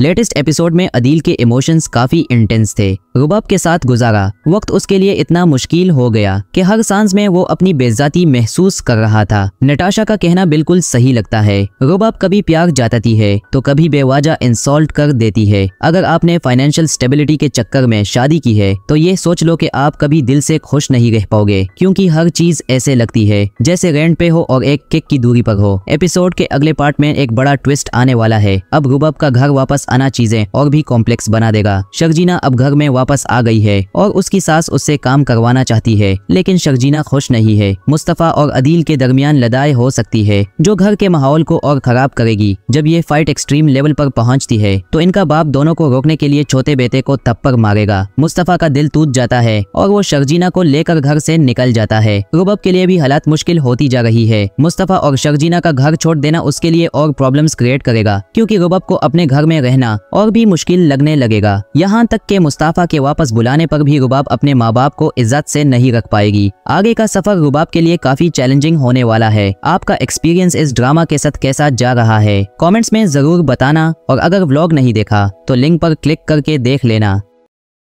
latest episode में अदील के emotions काफी इंटेंस थे रुबाब के साथ गुजारा वक्त उसके लिए इतना मुश्किल हो गया कि हर सांस में वो अपनी बेजाती महसूस कर रहा था नटाशा का कहना बिल्कुल सही लगता है रुबाब कभी प्यार जाताती है तो कभी बेवाजा इंसल्ट कर देती है अगर आपने फाइनेंशियल स्टेबिलिटी के चक्कर में शादी की है तो ये सोच लो की आप कभी दिल से खुश नहीं रह पाओगे क्यूँकी हर चीज ऐसे लगती है जैसे रेंट पे हो और एक किक की दूरी पर हो एपिसोड के अगले पार्ट में एक बड़ा ट्विस्ट आने वाला है अब रुबाब का घर वापस आना चीजें और भी कॉम्प्लेक्स बना देगा शखजीना अब घर में वापस आ गई है और उसकी सास उससे काम करवाना चाहती है लेकिन शखजीना खुश नहीं है मुस्तफ़ा और अदील के दरमियान लदाई हो सकती है जो घर के माहौल को और खराब करेगी जब ये फाइट एक्सट्रीम लेवल पर पहुंचती है तो इनका बाप दोनों को रोकने के लिए छोटे बेटे को थप्पर मारेगा मुस्तफ़ा का दिल टूट जाता है और वो शर्जीना को लेकर घर से निकल जाता है रुबब के लिए भी हालात मुश्किल होती जा रही है मुस्तफ़ा और शर्जीना का घर छोड़ देना उसके लिए और प्रॉब्लम क्रिएट करेगा क्यूँकी रुबब को अपने घर में रहना रहना और भी मुश्किल लगने लगेगा यहाँ तक के मुस्ताफा के वापस बुलाने पर भी रुबाब अपने माँ बाप को इज्जत से नहीं रख पाएगी आगे का सफर रुबाब के लिए काफी चैलेंजिंग होने वाला है आपका एक्सपीरियंस इस ड्रामा के साथ कैसा जा रहा है कॉमेंट्स में जरूर बताना और अगर ब्लॉग नहीं देखा तो लिंक आरोप क्लिक करके देख लेना